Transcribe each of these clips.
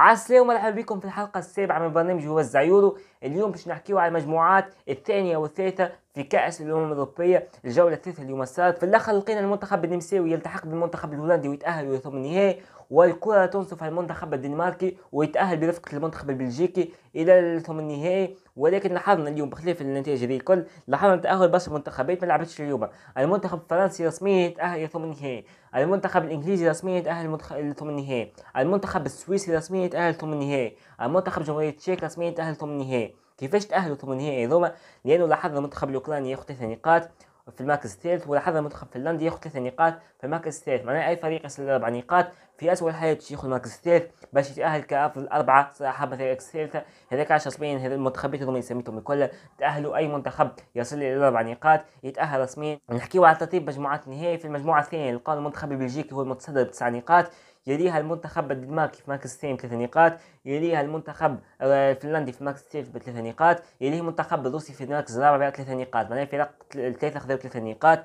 عسلامة ومرحبا بكم في الحلقة السابعة من برنامج هو الزعيورو اليوم باش نحكيو على المجموعات الثانية والثالثة في كأس الأمم الأوروبية الجولة الثالثة اليوم صارت في الأخر لقينا المنتخب النمساوي يلتحق بالمنتخب الهولندي ويتأهل ويوصل النهائي والكرة تنصف المنتخب الدنماركي ويتأهل برفقة المنتخب البلجيكي إلى ثم النهائي ولكن لاحظنا اليوم بخلاف النتائج ذي الكل لاحظنا تأهل برشا منتخبات ما لعبتش اليوم المنتخب الفرنسي رسميا يتأهل إلى ثمن النهائي المنتخب الإنجليزي رسميا يتأهل إلى ثم النهائي المنتخب السويسري رسميا يتأهل ثم النهائي المنتخب جمهورية التشيك رسميا يتأهل ثم النهائي كيفاش تأهلوا ثمن النهائي هذوما لأنه لاحظنا المنتخب الأوكراني ياخذ ثلاث نقاط في المركز الثالث ولاحظ المنتخب الفنلندي ياخذ ثلاث نقاط في المركز الثالث معناها اي فريق يصل لاربع نقاط في اسوء الحالات ياخذ المركز الثالث باش يتاهل كافضل اربعه صاحب مثلا الثالثه هذاك 10 سبعين هذا المنتخبات هذوما يسميتهم الكل تاهلوا اي منتخب يصل الى اربع نقاط يتاهل رسميا نحكيو على ترتيب مجموعات النهائي في المجموعه الثانيه لقاو المنتخب البلجيكي هو المتصدر بتسع نقاط يليها المنتخب الدنماركي في مركز الثاني آه، بثلاث نقاط يليها المنتخب الفنلندي في مركز الثالث بثلاث نقاط يليه المنتخب الروسي في المركز الرابع بثلاث نقاط معناها الفرق الثلاثة خذوا ثلاث نقاط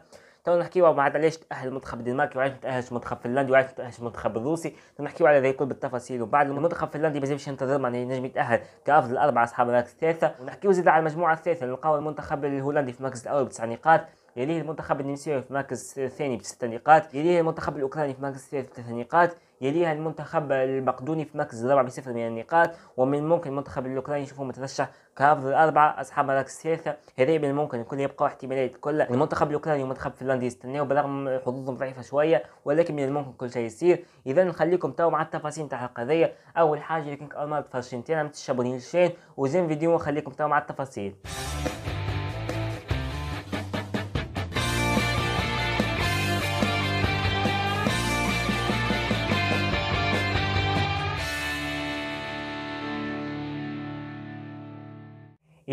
تو نحكيو مع علاش تأهل المنتخب الدنماركي وعلاش تأهلش المنتخب الفنلندي وعلاش تأهلش المنتخب الروسي نحكيو على ذلك بالتفاصيل وبعد المنتخب الفنلندي مازال باش ينتظر معناها ينجم يتأهل كأفضل أربعة أصحاب المركز الثالثة ونحكيو زيد على المجموعة الثالثة نلقاو المنتخب الهولندي في المركز الأول بتسع نقاط يليه المنتخب النمساوي في المركز الثاني بست نقاط يليه المنتخب الاوكراني في المركز الثالث بثلاث نقاط يليها المنتخب المقدوني في المركز الرابع بصفر من النقاط ومن الممكن المنتخب الاوكراني نشوفه مترشح كافضل الاربعه اصحاب مراكز ثالثه هذي من الممكن الكل يبقى احتمالات الكل المنتخب الاوكراني والمنتخب الفنلندي يستناو بالرغم حظوظهم ضعيفه شويه ولكن من الممكن كل شيء يصير اذا نخليكم تو مع التفاصيل تاع القضيه اول حاجه كينك المانيا في ارجنتينا ما تشابونيش وزين فيديو نخليكم تو مع التفاصيل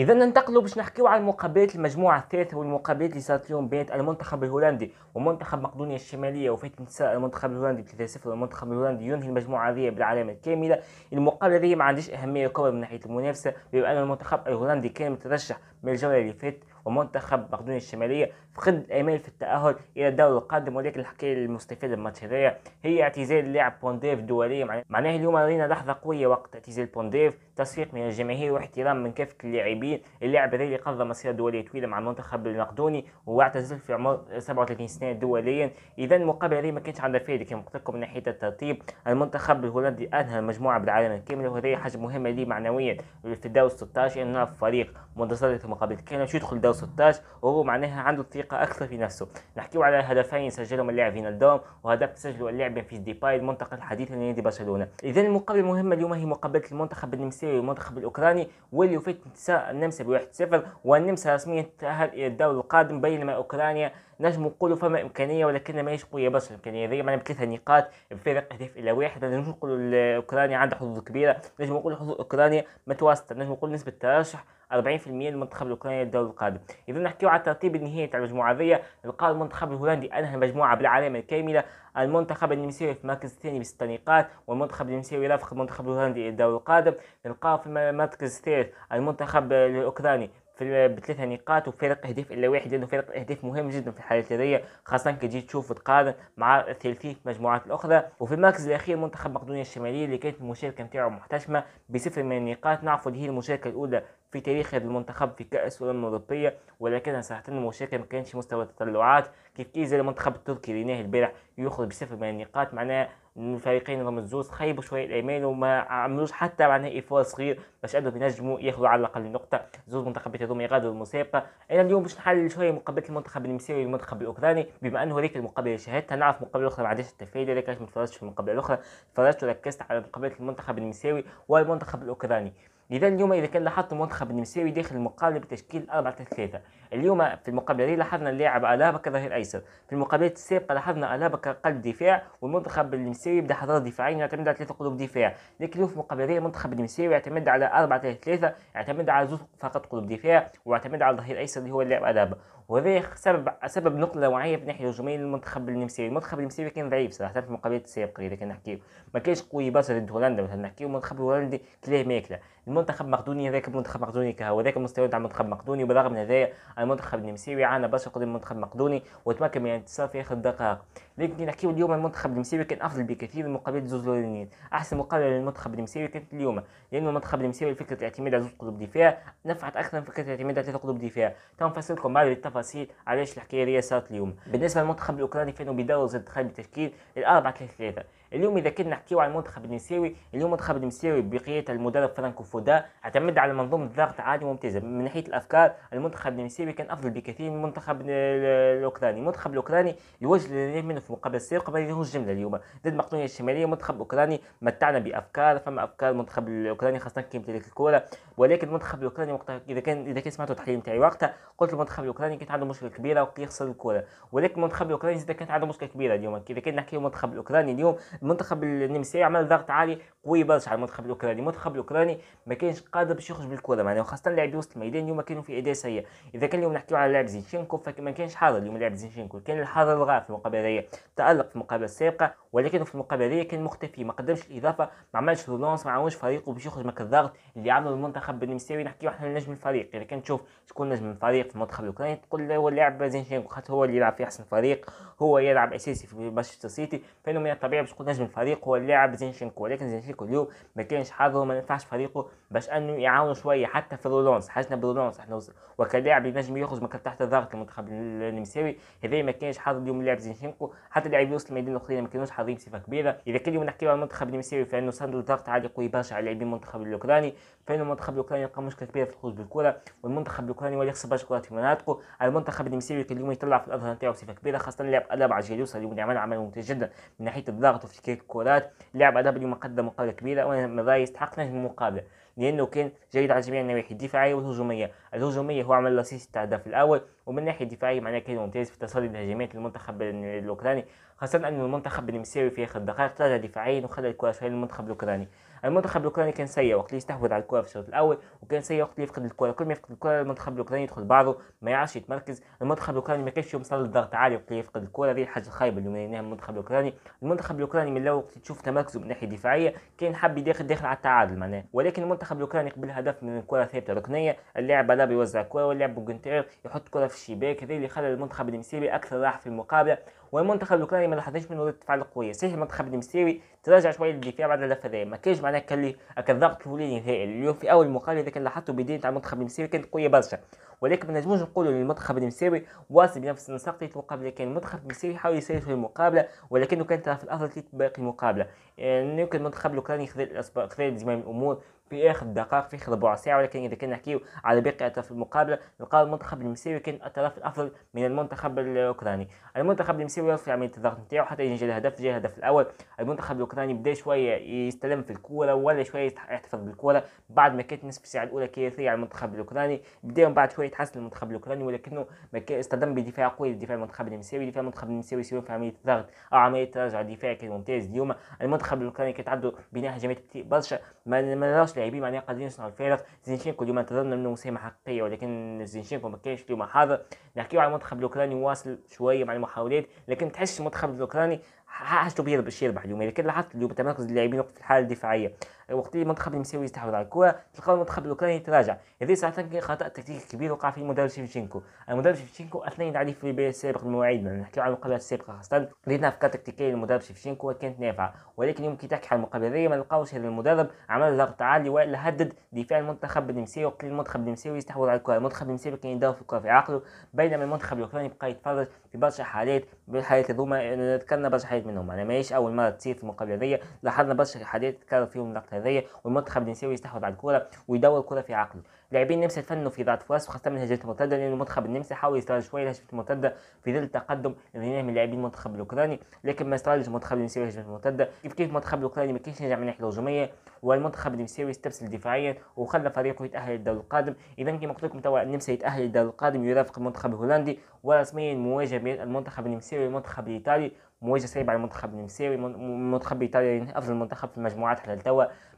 اذا ننتقلوا باش نحكيو على المقابلات المجموعه الثالثه والمقابلات اللي صارت اليوم بين المنتخب الهولندي ومنتخب مقدونيا الشماليه وفات نساء المنتخب الهولندي 3-0 المنتخب الهولندي ينهي المجموعه هذه بالعلامه الكامله المقابله هذه ما عندهاش اهميه كبرى من ناحيه المنافسه بما ان المنتخب الهولندي كان مترشح من الجوله اللي فاتت ومنتخب مقدونيا الشمالية فقد الآمال في التأهل إلى الدور القادم ولكن الحكاية من الماتش هذايا هي اعتزال لاعب بونديف دوليا معناه اليوم رينا لحظة قوية وقت اعتزال بونديف تصفيق من الجماهير واحترام من كافة اللاعبين اللاعب هذا اللي قضى مسيرة دولية طويلة مع المنتخب المقدوني واعتزل في عمر 37 سنة دوليا إذا المقابلة هذه ما كانش عندها فائدة كما قلت لكم من ناحية الترتيب المنتخب الهولندي أنهى المجموعة بالعالم الكامل وهذه حاجة مهمة لي معنويا في الدور 16 انه نلعب فريق متصدر مقابل كان يدخل دور 16 وهو معناها عنده ثقه اكثر في نفسه نحكيو على هدفين سجلهم اللاعب في فينالدوم وهدف سجله اللاعب في ديباي المنتقل حديثا لنادي برشلونه اذا المقابله المهمه اليوم هي مقابله المنتخب النمساوي والمنتخب الاوكراني واللي يفيد النمسا ب 1-0 والنمسا رسميا تاهل الى الدور القادم بينما اوكرانيا نجم نقولوا فما امكانيه ولكن ماهيش قويه برشا الامكانيه هذه معناها بثلاثه نقاط بفارق هدف الى واحد نجم نقولوا اوكرانيا عندها حظوظ كبيره نجم نقولوا حظوظ اوكرانيا متوسطه نجم نقول نسبه الترشح 40% للمنتخب الاوكراني للدور القادم اذا نحكيو على الترتيب النهائي تاع المجموعه هذيا لقى المنتخب الهولندي انهى المجموعه بالعلامه الكامله المنتخب النمساوي في المركز الثاني بست نقاط والمنتخب النمساوي يرافق المنتخب الهولندي للدور القادم نلقاو في المركز الثالث المنتخب الاوكراني بثلاثه نقاط وفارق اهداف الا واحد لانه فارق الاهداف مهم جدا في الحاله الحاليه خاصه كي تجي تشوف وتقارن مع في المجموعات الاخرى وفي المركز الاخير منتخب مقدونيا الشماليه اللي كانت المشاركه نتاعو محتشمه بصفر من النقاط نعرفوا اللي هي المشاركه الاولى في تاريخ هذا المنتخب في كاس الامم الاوروبيه ولكنها صراحه المشاركه ما كانتش مستوى التطلعات تركيزه المنتخب التركي اللي نهي البارح يخرج بصفر من النقاط معناها الفريقين رمز زوز خيبوا شويه الامال وما عملوش حتى معناها ايفور صغير باش قدروا ينجموا ياخذوا على الاقل نقطه زوز منتخبات هذوما يغادروا المسابقه انا اليوم باش نحلل شويه مقابله المنتخب النمساوي والمنتخب الاوكراني بما انه هذيك المقابله اللي شاهدتها نعرف مقابله اخرى ما عندهاش التفاعل لذلك ما تفرجتش في المقابله الاخرى تفرجت وركزت على مقابله المنتخب النمساوي والمنتخب الاوكراني لذا اليوم اذا كان لاحظت منتخب النمساوي داخل المقابله بتشكيل 4 3 اليوم في المقابله هذه لاحظنا اللاعب الابا كظهير ايسر في المقابلات السابقه لاحظنا الابا كقلب دفاع والمنتخب النمساوي بدا حضر دفاعين يعتمد على ثلاثه قلوب دفاع لكن اليوم في المقابله دي المنتخب النمساوي يعتمد على 4 3 3 يعتمد على زوج فقط قلوب دفاع ويعتمد على ظهير ايسر اللي هو اللاعب الابا وهذا سبب سبب نقله نوعيه في الناحيه الهجوميه للمنتخب النمساوي المنتخب النمساوي كان ضعيف صراحه في المقابلات السابقه اذا كان نحكيو ما كانش قوي برشا ضد هولندا مثلا نحكيو المنتخب الهولندي كلاه ماكله المنتخب المقدوني هذاك المنتخب المقدوني كهو هذاك المستوى تاع المنتخب المقدوني وبالرغم من هذايا المنتخب النمساوي عانى برشا قدام المنتخب المقدوني وتمكن من الانتصار في اخر الدقائق لكن نحكيو اليوم المنتخب النمساوي كان افضل بكثير من مقابله زوج الاولانيين احسن مقابله للمنتخب النمساوي كانت اليوم لان المنتخب النمساوي فكره الاعتماد على زوج قلوب دفاع نفعت اكثر من فكره الاعتماد على ثلاثه قلوب دفاع تنفصل لكم بعض التفاصيل علاش الحكايه هذه صارت اليوم بالنسبه للمنتخب الاوكراني كانوا بدور زاد تخيل بتشكيل الأربعة ثلاثه اليوم اذا كنا نحكيو على المنتخب النساوي اليوم المنتخب النساوي بقياده المدرب فرانكو فودا اعتمد على منظومه ضغط عاليه ممتازه من ناحيه الافكار المنتخب النساوي كان افضل بكثير من المنتخب الاوكراني المنتخب الاوكراني يوجه للريال منه في مقابل السير قبل يديروش الجمله اليوم ضد مقدونيا الشماليه المنتخب الاوكراني متعنا بافكار فما افكار المنتخب الاوكراني خاصه كي يمتلك الكره ولكن المنتخب الاوكراني وقتها اذا كان اذا كان سمعتوا التحليل نتاعي وقتها قلت المنتخب الاوكراني كانت عنده مشكله كبيره ويخسر الكره ولكن المنتخب الاوكراني زاد كانت عنده مشكله كبيره اليوم اذا كان نحكي المنتخب الاوكراني اليوم المنتخب النمساوي عمل ضغط عالي قوي برشا على المنتخب الاوكراني المنتخب الاوكراني ما كانش قادر باش يخرج بالكره معناها وخاصه لاعبي وسط الميدان اليوم كانوا في اداء سيء اذا كان اليوم نحكيو على لاعب زينشينكو فما كانش حاضر اليوم لاعب زينشينكو كان الحاضر الغاء في المقابله هذيا تالق في المقابله السابقه ولكن في المقابله كان مختفي ما قدمش الاضافه ما عملش رولونس ما عاونش فريقه باش يخرج من الضغط اللي عمله المنتخب النمساوي نحكيو احنا نجم الفريق اذا كان تشوف شكون نجم الفريق في المنتخب الاوكراني تقول هو اللاعب زينشينكو خاطر هو اللي يلعب في احسن فريق هو يلعب اساسي في مانشستر سيتي فانه من الطبيعي باش تقول نجم الفريق هو اللاعب زينشينكو ولكن زينشينكو اليوم ما كانش حظه ما نفعش فريقه باش انه يعاونوا شويه حتى في رولونس حاجتنا برولونس احنا وكلاعب ينجم يخرج من تحت الضغط المنتخب النمساوي هذا ما كانش حظ اليوم اللاعب زينشينكو حتى لاعبي وسط الميدان الاخرين ما كانوش حاضرين بصفه كبيره اذا كان اليوم نحكيو على المنتخب النمساوي فانه صندوق ضغط عالي قوي برشا على لاعبين المنتخب الاوكراني فانه المنتخب الاوكراني لقى مشكله كبيره في الخروج بالكره والمنتخب الاوكراني ولا يخسر برشا كرات في مناطقه المنتخب النمساوي اليوم يطلع في الاظهر نتاعو بصفه كبيره خاصه لاعب الاربعه جيليوس اليوم اللي عمل عمل ممتاز جدا من ناحيه الضغط وفي تشكيل كرات لعب ادبي مقدم مقابله كبيره وانا من يستحق نجم المقابله لانه كان جيد على جميع النواحي الدفاعيه والهجوميه الهجوميه هو عمل لصيص التهدف الاول ومن الناحيه الدفاعيه معناه كان ممتاز في تصدي الهجمات للمنتخب الاوكراني خاصه ان المنتخب النمساوي في اخر الدقائق تراجع دفاعيا وخلى الكره شويه للمنتخب الاوكراني المنتخب الاوكراني كان سيء وقت اللي يستحوذ على الكره في الشوط الاول وكان سيء وقت اللي يفقد الكره كل ما يفقد الكره المنتخب الاوكراني يدخل بعضه ما يعرفش يتمركز المنتخب الاوكراني ما كانش يوصل للضغط عالي وقت اللي يفقد الكره هذه الحاجه الخايبه اللي مريناها المنتخب الاوكراني المنتخب الاوكراني من وقت تشوف تمركزه من ناحيه دفاعيه كان حب يدخل داخل على التعادل معناه ولكن المنتخب الاوكراني قبل هدف من الكره ثابته ركنيه اللاعب لا بيوزع الكره واللاعب بوغنتير يحط كره في الشباك هذا اللي خلى المنتخب النمساوي اكثر راحه في المقابله والمنتخب الاوكراني ما لاحظناش منه رده فعل قويه صحيح المنتخب النمساوي تراجع شويه للدفاع بعد اللفه ما كانش معناه كان لي الضغط الهولي نهائي اليوم في اول مقابله اذا كان لاحظتوا بدايه المنتخب النمساوي كانت قويه برشا ولكن ما نجموش نقولوا للمنتخب النمساوي واصل بنفس النسق تتوقع بلي كان المنتخب النمساوي يحاول يسير في المقابله ولكنه كان في الافضل باقي المقابله يعني يمكن المنتخب الاوكراني خلال زمام الامور في اخر دقائق في اخر ربع ساعه ولكن اذا كان نحكيو على باقي اطراف المقابله نلقى المنتخب النمساوي كان الطرف الافضل من المنتخب الاوكراني المنتخب النمساوي يرفع عمليه الضغط نتاعو حتى يجي الهدف جاء الهدف الاول المنتخب الاوكراني بدا شويه يستلم في الكوره ولا شويه يحتفظ بالكوره بعد ما كانت نصف الساعه الاولى كارثيه على المنتخب الاوكراني بدا من بعد شويه يتحسن المنتخب الاوكراني ولكنه استدام بدفاع قوي لدفاع المنتخب النمساوي دفاع المنتخب النمساوي سواء في عمليه ضغط او عمليه تراجع دفاعي كان ممتاز اليوم المنتخب الاوكراني كان عنده بناء هجمات برشا ما نراش لاعبين معناها قادرين يصنعوا الفارق زينشينكو اليوم انتظرنا منه مساهمه حقيقيه ولكن زينشينكو ما كانش اليوم حاضر نحكيو على المنتخب الاوكراني واصل شويه مع المحاولات لكن تحس المنتخب الاوكراني حاجته بيربح يربح اليوم لكن لاحظت اليوم تمركز اللاعبين في الحاله الدفاعيه وقت اللي المنتخب النمساوي يستحوذ على الكره تلقاو المنتخب الاوكراني يتراجع هذه صراحه كاين خطا تكتيكي كبير وقع فيه المدرب شيفشينكو المدرب شيفشينكو اثنين عليه في البيع السابق المواعيد نحكيو على المقابلات السابقه خاصه لان افكار تكتيكيه للمدرب شيفشينكو كانت نافعه ولكن يوم كي على المقابله ما لقاوش هذا المدرب عمل ضغط عالي والا هدد دفاع المنتخب النمساوي وقت المنتخب النمساوي يستحوذ على الكره المنتخب النمساوي كان يدور في الكره في عقله بينما المنتخب الاوكراني بقى يتفرج في برشا حالات من الحالات هذوما ذكرنا برشا حالات منهم معناها يعني ماهيش اول مره تصير في المقابله هذيا لاحظنا برشا حالات تكرر فيهم اللقطه هذيا والمنتخب النسائي يستحوذ على الكره ويدور الكره في عقله لاعبين النمسا تفنوا في ضغط فرص وخاصه من الهجمات المرتده لان المنتخب النمسا حاول يستغل شويه الهجمات المرتده في ظل التقدم الغنائي من لاعبين المنتخب الاوكراني لكن ما استغلش المنتخب النمساوي الهجمات المرتده كيف كيف المنتخب الاوكراني ما كانش نجح من ناحيه الهجوميه والمنتخب النمساوي استبسل دفاعيا وخلى فريقه يتاهل للدور القادم اذا كما قلت لكم توا النمسا يتاهل للدور القادم يرافق المنتخب الهولندي ورسميا مواجهه بين المنتخب النمساوي والمنتخب الايطالي مواجهه صعبه على المنتخب النمساوي المنتخب الايطالي افضل منتخب في المجموعات حتى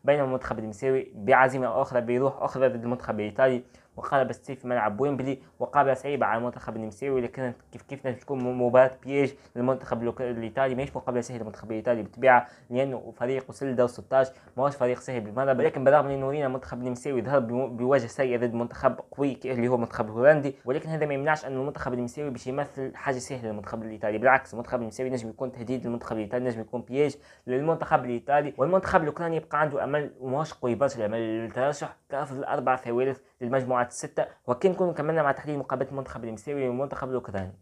بينما المنتخب النمساوي بعزيمة أخرى بيروح أخرى ضد المنتخب الإيطالي وقلب ستيف ملعب ويمبلي وقابله صعيبه على المنتخب النمساوي لكن كيف كيف تكون مباراه بيج للمنتخب الايطالي ماهيش مقابله سهله للمنتخب الايطالي بالطبيعه لانه فريق وصل لدور 16 ماهوش فريق سهل بالمره ولكن بالرغم من انه رينا المنتخب النمساوي ظهر بوجه سيء ضد منتخب قوي اللي هو المنتخب الهولندي ولكن هذا ما يمنعش ان المنتخب النمساوي باش يمثل حاجه سهله للمنتخب الايطالي بالعكس المنتخب النمساوي نجم يكون تهديد للمنتخب الايطالي نجم يكون بيج للمنتخب الايطالي والمنتخب الاوكراني يبقى عنده امل وماهوش قوي برشا الامل للترشح كافضل الأربع ثوارث للمجموعات الستة وكان كملنا مع تحليل مقابلة المنتخب النمساوي والمنتخب الأوكراني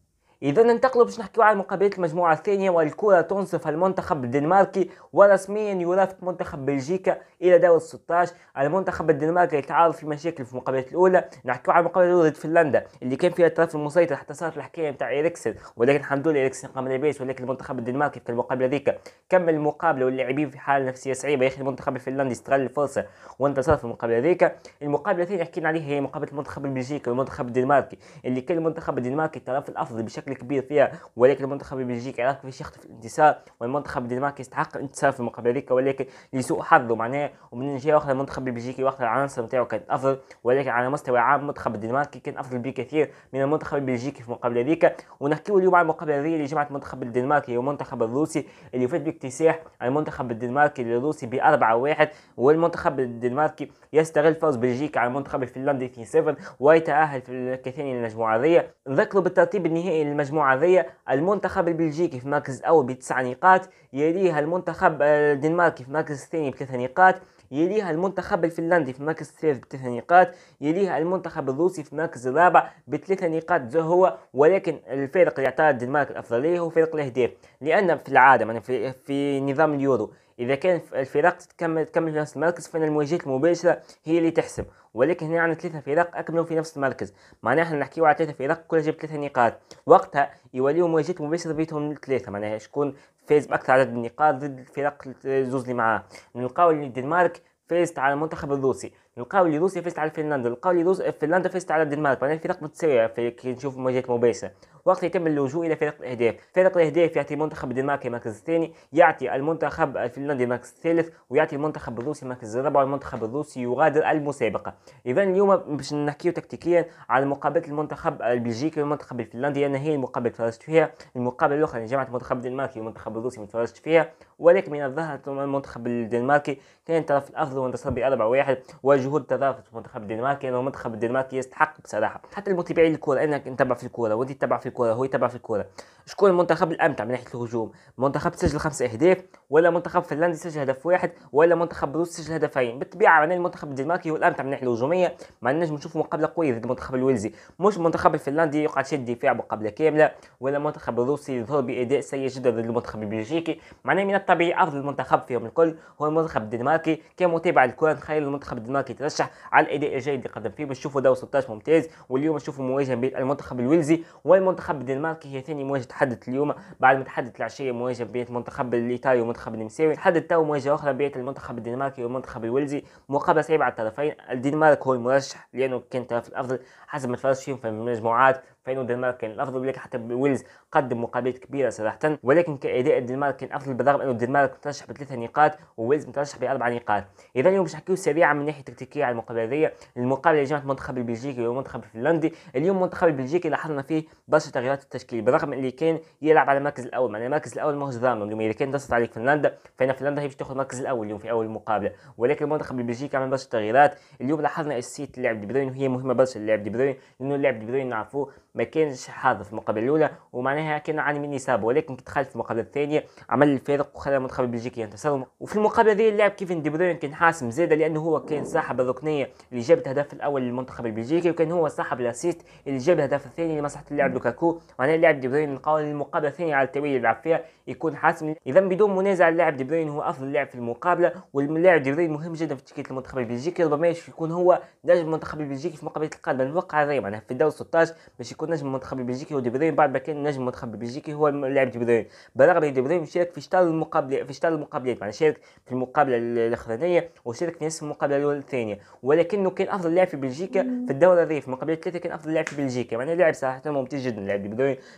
اذا ننتقل باش نحكيو على مقابله المجموعه الثانيه والكره تنصف المنتخب الدنماركي ورسميا يرافق منتخب بلجيكا الى دور 16 المنتخب الدنماركي يتعرض في مشاكل في المقابله الاولى نحكيو على المقابله الاولى ضد فنلندا اللي كان فيها الطرف المسيطر حتى صارت الحكايه نتاع ايريكسن ولكن الحمد لله ايريكسن قام لاباس ولكن المنتخب الدنماركي في المقابله ذيك كمل المقابله واللاعبين في حاله نفسيه صعيبه يا اخي المنتخب الفنلندي استغل الفرصه وانتصر في المقابله ذيك المقابله الثانيه حكينا عليها هي مقابله المنتخب البلجيكي والمنتخب الدنماركي اللي كان المنتخب الدنماركي الطرف الافضل بشكل بشكل كبير فيها ولكن المنتخب البلجيكي عرف كيفاش يخطف الانتصار والمنتخب الدنماركي يستحق الانتصار في مقابل هذيك ولكن لسوء حظه معناه ومن جهه اخرى المنتخب البلجيكي وقت العناصر نتاعو كانت افضل ولكن على مستوى عام المنتخب الدنماركي كان افضل بكثير من المنتخب البلجيكي في مقابل هذيك ونحكيو اليوم على المقابله هذه اللي جمعت المنتخب الدنماركي والمنتخب الروسي اللي فات باكتساح المنتخب الدنماركي للروسي ب 4 1 والمنتخب الدنماركي يستغل فوز بلجيكا على المنتخب الفنلندي في 7 ويتاهل في الكثير من المجموعه هذه نذكروا بالترتيب النهائي المجموعة ذي المنتخب البلجيكي في مركز أول بتسع نقاط يليها المنتخب آه، الدنماركي في مركز الثاني بثلاث نقاط يليها المنتخب الفنلندي في مركز الثالث بثلاث نقاط يليها المنتخب الروسي في مركز الرابع بثلاث نقاط زي هو ولكن الفريق اللي اعطى الدنمارك الافضليه هو فريق الاهداف لان في العاده يعني في, في نظام اليورو اذا كان الفرق تكمل تكمل في نفس المركز فان المواجهات المباشره هي اللي تحسب ولكن هنا عندنا ثلاثه فرق اكملوا في نفس المركز معناها احنا نحكيو على ثلاثه فرق كلها جابت ثلاثه نقاط وقتها يوليو مواجهات مباشره بينهم الثلاثه معناها شكون فاز باكثر عدد من النقاط ضد الفرق الزوز اللي معاه نلقاو الدنمارك فازت على المنتخب الروسي نلقاو اللي روسيا فازت على فنلندا نلقاو اللي فنلندا فازت على الدنمارك معناها الفرق متساويه كي نشوف مواجهات مباشره وقت يتم اللجوء إلى فريق الأهداف فريق الأهداف يعطي المنتخب الدنماركي المركز الثاني يعطي المنتخب الفنلندي المركز الثالث ويعطي المنتخب الروسي المركز الرابع والمنتخب الروسي يغادر المسابقة إذا اليوم باش نحكيو تكتيكيا على مقابلة المنتخب البلجيكي والمنتخب الفنلندي لأن هي المقابلة تفرجت فيها المقابلة الأخرى جمعت المنتخب الدنماركي والمنتخب الروسي ما تفرجت فيها ولكن من الظاهر المنتخب الدنماركي كان طرف الأفضل وانتصر بأربعة واحد وجهود تضافت المنتخب الدنماركي لأن المنتخب الدنماركي يستحق بصراحة حتى المتابعين الكورة انك نتبع في الكورة وأنت تتبع في الكوره هو يتبع في الكوره شكون المنتخب الامتع من ناحيه الهجوم منتخب سجل خمسة اهداف ولا منتخب فنلندي سجل هدف واحد ولا منتخب روس سجل هدفين بالطبيعه معناه المنتخب الدنماركي هو الامتع من الناحيه الهجوميه مع نجم نشوفوا مقابله قويه ضد المنتخب الويلزي مش المنتخب الفنلندي يقعد شاد دفاع مقابله كامله ولا المنتخب الروسي يظهر باداء سيء جدا ضد المنتخب البلجيكي معناه من الطبيعي افضل منتخب فيهم الكل هو المنتخب الدنماركي كمتابع الكره نخيل المنتخب الدنماركي ترشح على الاداء الجيد اللي قدم فيه بنشوفوا دور 16 ممتاز واليوم نشوفوا مواجهه بين المنتخب الويلزي والمنتخب منتخب الدنمارك هي ثاني مواجهه تحدث اليوم بعد ما تحدث العشيه مواجهه بين المنتخب الايطالي ومنتخب النمساوي تحدث تو مواجهه اخرى بين المنتخب الدنماركي والمنتخب الويلزي مقابله صعبه على الطرفين الدنمارك هو المرشح لانه كان الطرف الافضل حسب ما تفرجت في المجموعات فإن الدنمارك كان الأفضل ولكن حتى ويلز قدم مقابلات كبيرة صراحة ولكن كأداء الدنمارك كان أفضل بالرغم انه الدنمارك مترشح بثلاثة نقاط وويلز مترشح بأربع نقاط إذا اليوم باش نحكيو سريعا من ناحية تكتيكية على المقابلة هذيا المقابلة جمعت المنتخب البلجيكي والمنتخب الفنلندي اليوم المنتخب البلجيكي لاحظنا فيه برشا تغييرات التشكيل بالرغم اللي كان يلعب على المركز الأول معناها المركز الأول ماهوش ضامن اليوم إذا كان دست عليك فنلندا فإن فنلندا هي باش تاخذ المركز الأول اليوم في أول المقابله ولكن المنتخب البلجيكي عمل برشا تغييرات اليوم لاحظنا السيت اللاعب دي بروين وهي مهمة برشا اللاعب دي بروين لأنه اللاعب دي بروين نعرفوه ما كانش حاضر في المقابله الاولى ومعناها كان عاني من اصابه ولكن كي دخل في المقابله الثانيه عمل الفارق وخلى المنتخب البلجيكي ينتصر وفي المقابله ذي لعب كيفن دي بروين كان حاسم زاد لانه هو كان صاحب الركنيه اللي جابت الهدف الاول للمنتخب البلجيكي وكان هو صاحب الاسيست اللي جاب الهدف الثاني لمصلحه اللاعب لوكاكو معناها اللاعب دي بروين قال المقابله الثانيه على التوالي يلعب فيها يكون حاسم اذا بدون منازع اللاعب دي بروين هو افضل لاعب في المقابله واللاعب دي بروين مهم جدا في تشكيله المنتخب البلجيكي ربما يكون هو نجم المنتخب البلجيكي في مقابله القادمه الواقع معناها في الدور 16 باش شكون نجم المنتخب البلجيكي هو دي بعد ما كان نجم المنتخب البلجيكي هو لاعب دي بالرغم من دي شارك في شطر المقابل في شطر المقابلات يعني شارك في المقابله الاخرانيه وشارك في نصف المقابله الثانيه ولكنه كان افضل لاعب في بلجيكا في الدوره الريف مقابله ثلاثه كان افضل لاعب في بلجيكا يعني لاعب صراحه ممتاز جدا لاعب دي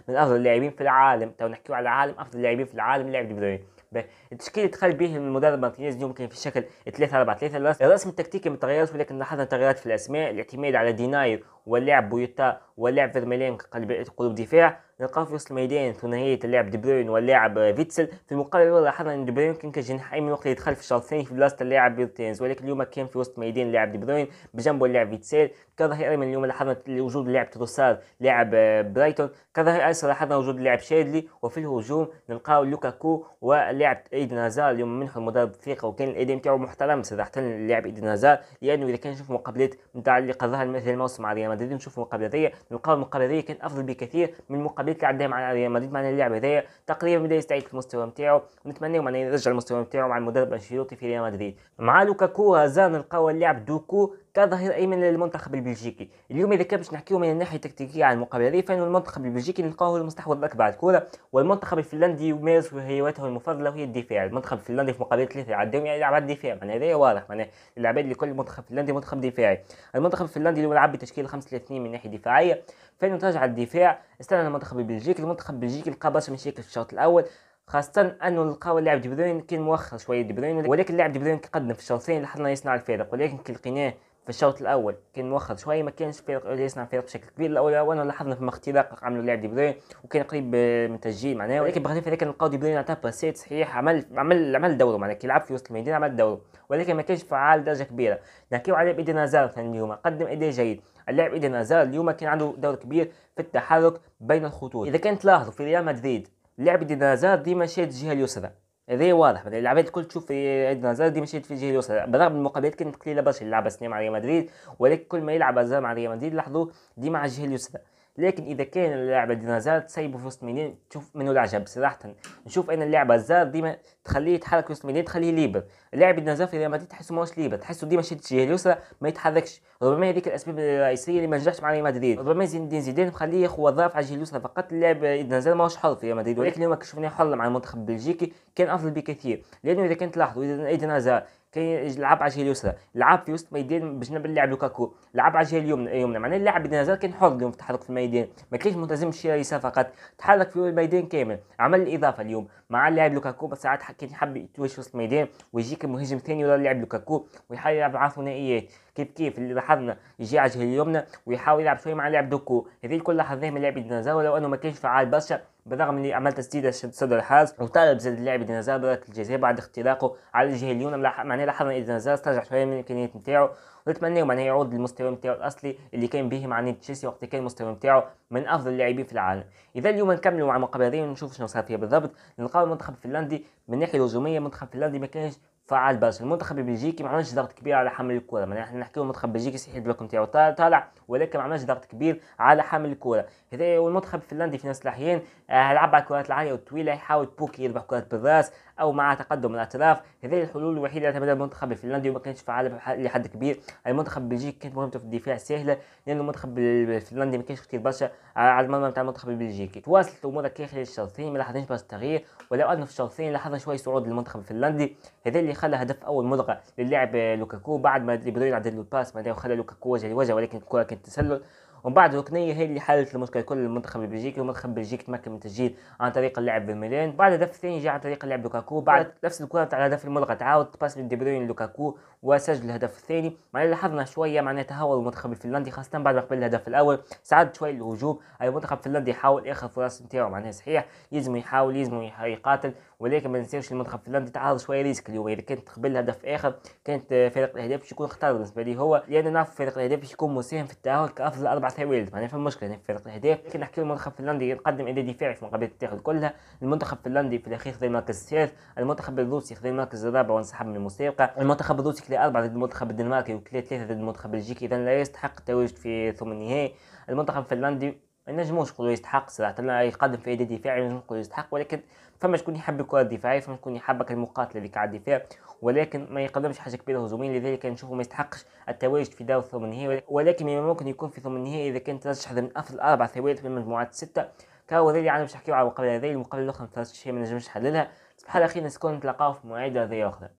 من افضل اللاعبين في العالم تو نحكيو على العالم افضل لاعبين في العالم لاعب دي بتشكيلة به المدرب مارتينيز كان في شكل 3 4 3 الرسم التكتيكي ما تغيرش ولكن لاحظنا تغيرات في الاسماء الاعتماد على ديناير واللاعب بويتا واللاعب فيرميلينك قلب قلوب دفاع لقاه في وسط الميدان ثنائية اللاعب دي بروين واللاعب فيتسل في المقابل لاحظنا أن دي بروين كان كجناح أيمن وقت يدخل في الشوط الثاني في بلاصة اللاعب بيرتينز ولكن اليوم كان في وسط الميدان اللاعب دي بروين بجنبه اللاعب فيتسل كظهير أيمن اليوم لاحظنا وجود اللاعب تروسار لاعب برايتون كظهير أيسر لاحظنا وجود اللاعب شادلي وفي الهجوم نلقاو لوكاكو واللاعب ايدن هازار اليوم منحوا المدرب الثقة وكان الاداء نتاعو محترم صراحة اللاعب ايدن هازار لأنه إذا كان نشوف مقابلات نتاع اللي قضاها الموسم مع ريال مدريد نشوف المقابلات نلقاو المقابلات كان أفضل بكثير من المقابلات يعني مدريد قاعد على ريال مدريد معناها اللاعب هذايا تقريبا بدا يستعيد المستوى نتاعو ونتمناو معناها يعني يرجع المستوى نتاعو مع المدرب انشيلوتي في ريال مدريد مع لوكاكو هازان لقاو اللعب دوكو كظهير ايمن للمنتخب البلجيكي اليوم اذا كان باش نحكيو من الناحيه التكتيكيه عن المقابله هذه فان المنتخب البلجيكي نلقاه المستحوذ الاكبر على الكره والمنتخب الفنلندي يمارس هوايته المفضله وهي الدفاع المنتخب الفنلندي في مقابله ثلاثه عداهم يعني يلعب على الدفاع معناها هذا واضح معناها اللاعبين اللي كل منتخب فنلندي منتخب دفاعي المنتخب الفنلندي اللي يلعب بتشكيل 5 3 2 من ناحيه دفاعيه فانه ترجع الدفاع استنى المنتخب البلجيكي المنتخب البلجيكي لقى برشا مشاكل في الشوط الاول خاصة انه لقاو اللاعب دي بروين كان مؤخر شوية دي بروين ولكن اللاعب دي بروين قدم في الشوطين لحد ما يصنع الفارق ولكن كي لقيناه في الشوط الاول كان مؤخر شويه ما كانش فريق يصنع فريق بشكل كبير الاول وانا لاحظنا في اختراق عملوا لعب دي بروين وكان قريب آه، من تسجيل معناه ولكن أيوة. بغيت فريق كان دي بروين عطاه باسيت صحيح عمل عمل عمل دوره معناه كي لعب في وسط الميدان عمل دوره ولكن ما كانش فعال درجه كبيره نحكيو على ايدي نازار اليوم قدم اداء جيد اللاعب ايدي نازار اليوم كان عنده دور كبير في التحرك بين الخطوط اذا كنت تلاحظوا في ريال مدريد لعب ايدي نازار ديما شاد الجهه اليسرى هذا واضح مثلا اللعبات الكل تشوف في عندنا نزار دي مشيت في الجهه اليسرى من المقابلات كانت قليله برشا اللعبه سنة مع ريال مدريد ولكن كل ما يلعب ازار مع ريال مدريد لاحظوا ديما مع الجهه اليسرى لكن اذا كان اللاعب دينازات تسيبه في وسط ميلان تشوف منه العجب صراحه نشوف انا اللاعب زاد ديما تخليه يتحرك في وسط ميلان تخليه ليبر اللاعب دينازات في ريال مدريد تحسه ماهوش ليبر تحسه ديما شد الجهه اليسرى ما يتحركش ربما هذيك الاسباب الرئيسيه اللي ما نجحش مع ريال مدريد ربما زين الدين زيدان مخليه هو ضعف على الجهه اليسرى فقط اللاعب دينازات ماهوش حر في ريال مدريد ولكن اليوم كشفناه حر مع المنتخب البلجيكي كان افضل بكثير لانه اذا كان تلاحظوا اذا دينازات كاين يلعب على الجهه اليسرى لعب في وسط ميدان بجنب اللاعب لوكاكو لعب على الجهه اليمنى اليمنى نعم. معناها اللاعب اللي نزار كان حر اليوم في التحرك في الميدان ما كانش ملتزم الشريسه فقط تحرك في الميدان كامل عمل الاضافه اليوم مع اللاعب لوكاكو بس ساعات كان يحب يتوجه وسط الميدان ويجيك مهاجم ثاني ورا اللاعب لوكاكو ويحاول يلعب مع ثنائيات كيف كيف اللي لاحظنا يجي على الجهه اليمنى ويحاول يلعب شويه مع اللاعب دوكو هذه الكل لاحظناه من اللاعب اللي نزار ولو انه ما كانش فعال برشا بالرغم اني عملت تسديده شد صدر الحارس وطالب زاد اللاعب دينازار بركله الجزاء بعد اختراقه على الجهه اليمنى معناه لاحظنا ان دينازار استرجع شويه من الامكانيات نتاعو ونتمنى معناه يعود للمستوى نتاعو الاصلي اللي كان به مع تشيلسي وقت كان المستوى نتاعو من افضل اللاعبين في العالم اذا اليوم نكملوا مع المقابله ونشوف شنو صار فيها بالضبط نلقاو المنتخب الفنلندي من ناحيه الهجوميه المنتخب الفنلندي ما كانش فعال بس المنتخب البلجيكي ما عملش ضغط كبير على حمل الكره ما احنا نحكي المنتخب البلجيكي صحيح البلوك نتاعو طالع ولكن ما عملش ضغط كبير على حمل هذا والمنتخب الفنلندي في نفس الاحيان آه، هيلعب على الكرات العاليه والطويله يحاول بوكي يربح كرات بالراس او مع تقدم الاطراف هذه الحلول الوحيده اللي اعتمدها المنتخب الفنلندي وما كانش فعال لحد كبير المنتخب البلجيكي كانت مهمته في الدفاع سهله لان المنتخب الفنلندي ما كانش كثير برشا على المرمى نتاع المنتخب البلجيكي تواصلت الامور كي خلال الشوطين ما لاحظناش برشا تغيير ولو ان في الشوطين لاحظنا شويه صعود للمنتخب الفنلندي هذا اللي خلى هدف اول ملغى للاعب لوكاكو بعد ما ريبيرين عدل الباس باس خلى لوكاكو وجه لوجه ولكن الكره كانت تسلل ومن بعد ركنيه هي اللي حلت المشكله كل المنتخب البلجيكي ومنتخب البلجيكي تمكن من التسجيل عن طريق اللعب بالميلان بعد الهدف الثاني جاء عن طريق اللعب لوكاكو بعد نفس الكره تاع الهدف الملغى تعاود باس من دي بروين لوكاكو وسجل الهدف الثاني مع لاحظنا شويه معنا تهور المنتخب الفنلندي خاصه بعد ما قبل الهدف الاول ساعد شويه الهجوم اي المنتخب الفنلندي يحاول ياخذ فرص نتاعو معناها صحيح لازم يحاول لازم يقاتل ولكن ما ننساوش المنتخب الفنلندي تعرض شويه ريسك اليوم اذا كانت قبل هدف اخر كانت فريق الاهداف باش يكون اختار بالنسبه لي هو لان نعرف فريق الاهداف باش يكون مساهم في التاهل كافضل اربع ثوالث معناها المشكله مشكله في فريق الاهداف لكن نحكي المنتخب الفنلندي يقدم اداء دفاعي في مقابله التاهل كلها المنتخب الفنلندي في الاخير خذ المركز الثالث المنتخب الروسي خذ المركز الرابع وانسحب من المسابقه المنتخب الروسي لأربعة ضد المنتخب الدنماركي وثلاثة ضد المنتخب البلجيكي إذا لا يستحق التواجد في ثمن النهائي المنتخب الفنلندي ما نجموش نقولوا يستحق صراحة لا يقدم في أداء دفاعي نجم نقولوا يستحق ولكن فما شكون يحب الكرة الدفاعية فما شكون يحب المقاتلة اللي قاعد الدفاع ولكن ما يقدمش حاجة كبيرة هجوميا لذلك نشوفه ما يستحقش التواجد في دور ثمن النهائي ولكن من الممكن يكون في ثمن النهائي إذا كان ترشح من أفضل أربع ثوابت من المجموعات الستة كاو ذي اللي أنا باش نحكيو على المقابلة هذي المقابلة الأخرى ما ترشحش ما نجمش نحللها سبحان نسكون نتلاقاو في مواعيد هذي أخرى